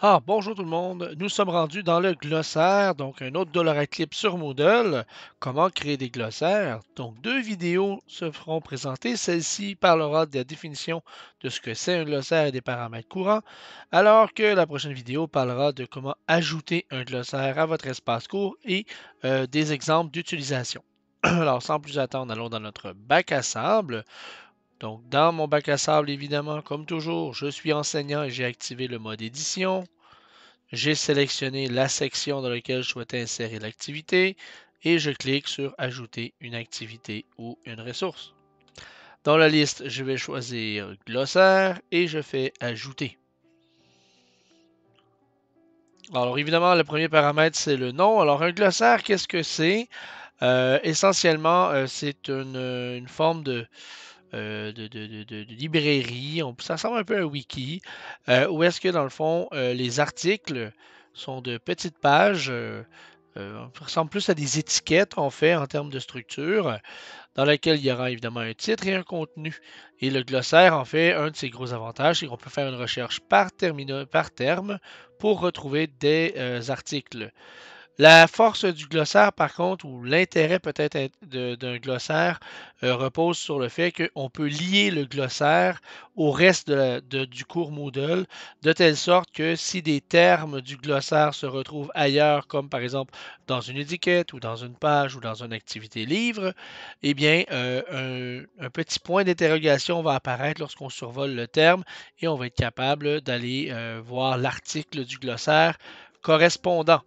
Ah, bonjour tout le monde. Nous sommes rendus dans le glossaire, donc un autre dollar clip sur Moodle. Comment créer des glossaires? Donc, deux vidéos se feront présenter. Celle-ci parlera de la définition de ce que c'est un glossaire et des paramètres courants, alors que la prochaine vidéo parlera de comment ajouter un glossaire à votre espace cours et euh, des exemples d'utilisation. Alors, sans plus attendre, allons dans notre bac à sable. Donc, dans mon bac à sable, évidemment, comme toujours, je suis enseignant et j'ai activé le mode édition. J'ai sélectionné la section dans laquelle je souhaitais insérer l'activité et je clique sur Ajouter une activité ou une ressource. Dans la liste, je vais choisir Glossaire et je fais Ajouter. Alors évidemment, le premier paramètre, c'est le nom. Alors un glossaire, qu'est-ce que c'est? Euh, essentiellement, euh, c'est euh, une, forme de, euh, de, de, librairie, ça ressemble un peu à un wiki, euh, où est-ce que dans le fond, euh, les articles sont de petites pages, ressemblent plus à des étiquettes en fait en termes de structure, dans laquelle il y aura évidemment un titre et un contenu. Et le glossaire, en fait, un de ses gros avantages, c'est qu'on peut faire une recherche par, terme, par terme pour retrouver des articles. La force du glossaire, par contre, ou l'intérêt peut-être d'un glossaire, euh, repose sur le fait qu'on peut lier le glossaire au reste du cours Moodle, de telle sorte que si des termes du glossaire se retrouvent ailleurs, comme par exemple dans une étiquette ou dans une page ou dans une activité livre, eh bien, euh, un, petit point d'interrogation va apparaître lorsqu'on survole le terme et on va être capable d'aller euh, voir l'article du glossaire correspondant.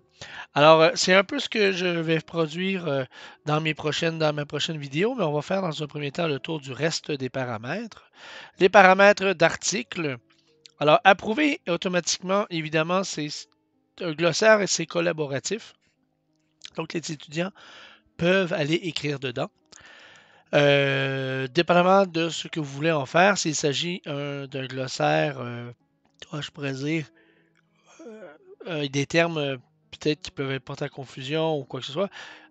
Alors, euh, c'est un peu ce que je vais produire euh, dans, mes prochaines, dans mes prochaines vidéos, mais on va faire dans un premier temps le tour du reste des paramètres. Les paramètres d'articles. Alors, approuver automatiquement, évidemment, c'est un glossaire et c'est collaboratif. Donc, les étudiants peuvent aller écrire dedans. Euh, dépendamment de ce que vous voulez en faire, s'il s'agit d'un glossaire, je pourrais dire, des termes peut-être qu'ils peuvent être portés à confusion ou quoi que ce soit,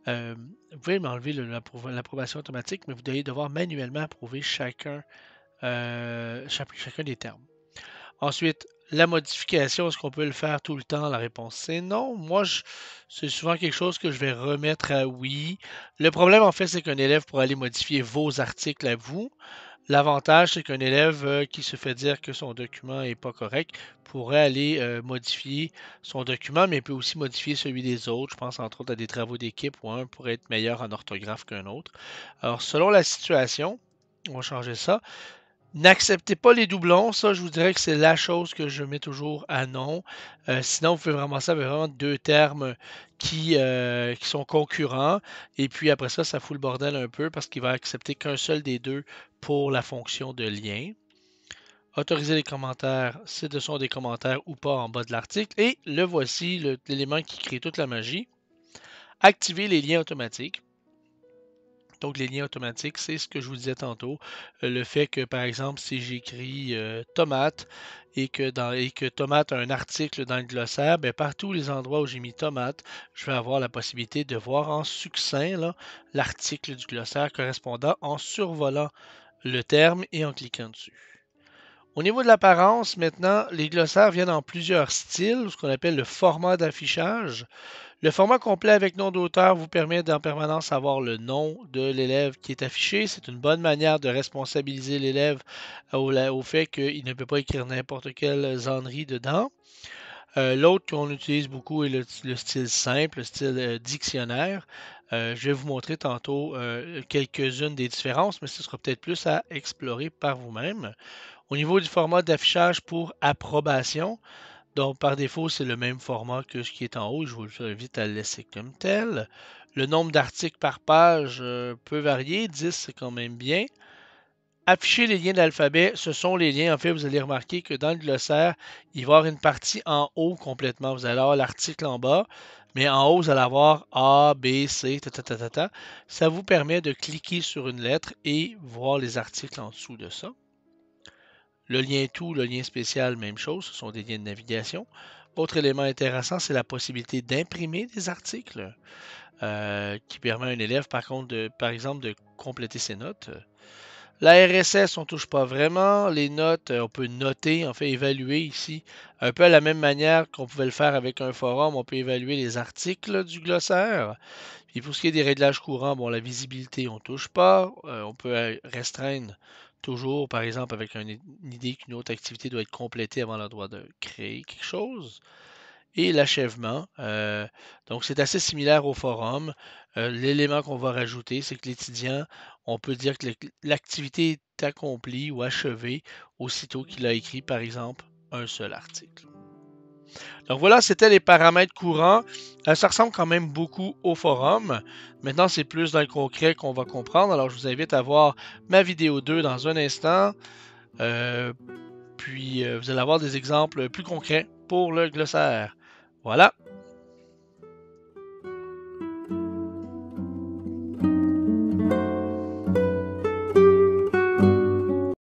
euh, vous pouvez m'enlever l'approbation automatique, mais vous allez devoir manuellement approuver chacun, euh, chacun des termes. Ensuite, la modification, est-ce qu'on peut le faire tout le temps? La réponse c'est non. Moi, c'est souvent quelque chose que je vais remettre à oui. Le problème, en fait, c'est qu'un élève pourrait aller modifier vos articles à vous. L'avantage, c'est qu'un élève euh, qui se fait dire que son document n'est pas correct pourrait aller euh, modifier son document, mais peut aussi modifier celui des autres. Je pense entre autres à des travaux d'équipe où un pourrait être meilleur en orthographe qu'un autre. Alors, selon la situation, on va changer ça. N'acceptez pas les doublons, ça je vous dirais que c'est la chose que je mets toujours à non. Euh, sinon, vous pouvez ça avec vraiment deux termes euh, qui, sont concurrents. Et puis après ça, ça fout le bordel un peu parce qu'il va accepter qu'un seul des deux pour la fonction de lien. Autoriser les commentaires, si de sont des commentaires ou pas en bas de l'article. Et le voici, l'élément qui crée toute la magie. Activer les liens automatiques. Donc, les liens automatiques, c'est ce que je vous disais tantôt. Euh, le fait que, par exemple, si j'écris euh, tomate et que, dans, et que tomate a un article dans le glossaire, bien, partout les endroits où j'ai mis tomate, je vais avoir la possibilité de voir en succinct l'article du glossaire correspondant en survolant le terme et en cliquant dessus. Au niveau de l'apparence, maintenant, les glossaires viennent en plusieurs styles, ce qu'on appelle le format d'affichage. Le format complet avec nom d'auteur vous permet d'en permanence avoir le nom de l'élève qui est affiché. C'est une bonne manière de responsabiliser l'élève au, fait qu'il ne peut pas écrire n'importe quelle zannerie dedans. Euh, l'autre qu'on utilise beaucoup est le, style simple, le style euh, dictionnaire. Euh, je vais vous montrer tantôt quelques-unes des différences, mais ce sera peut-être plus à explorer par vous-même. Au niveau du format d'affichage pour approbation, donc, par défaut, c'est le même format que ce qui est en haut. Je vous invite à le laisser comme tel. Le nombre d'articles par page euh, peut varier. 10, c'est quand même bien. Afficher les liens d'alphabet, ce sont les liens. En fait, vous allez remarquer que dans le glossaire, il va y avoir une partie en haut complètement. Vous allez avoir l'article en bas, mais en haut, vous allez avoir A, B, C, ta, ta, ta, Ça vous permet de cliquer sur une lettre et voir les articles en dessous de ça. Le lien tout, le lien spécial, même chose, ce sont des liens de navigation. Autre élément intéressant, c'est la possibilité d'imprimer des articles euh, qui permet à un élève, par contre, par exemple, de compléter ses notes. La RSS, on ne touche pas vraiment. Les notes, euh, on peut noter, en fait, évaluer ici, un peu à la même manière qu'on pouvait le faire avec un forum. On peut évaluer les articles du glossaire. Et pour ce qui est des réglages courants, bon, la visibilité, on ne touche pas. Euh, on peut restreindre toujours, par exemple, avec une, idée qu'une autre activité doit être complétée avant le droit de créer quelque chose. Et l'achèvement. Euh, donc, c'est assez similaire au forum. Euh, l'élément qu'on va rajouter, c'est que l'étudiant, on peut dire que l'activité est accomplie ou achevée aussitôt qu'il a écrit, par exemple, un seul article. Donc voilà, c'était les paramètres courants. Euh, ça ressemble quand même beaucoup au forum. Maintenant, c'est plus dans le concret qu'on va comprendre. Alors, je vous invite à voir ma vidéo 2 dans un instant. Euh, puis, euh, vous allez avoir des exemples plus concrets pour le glossaire. Voilà.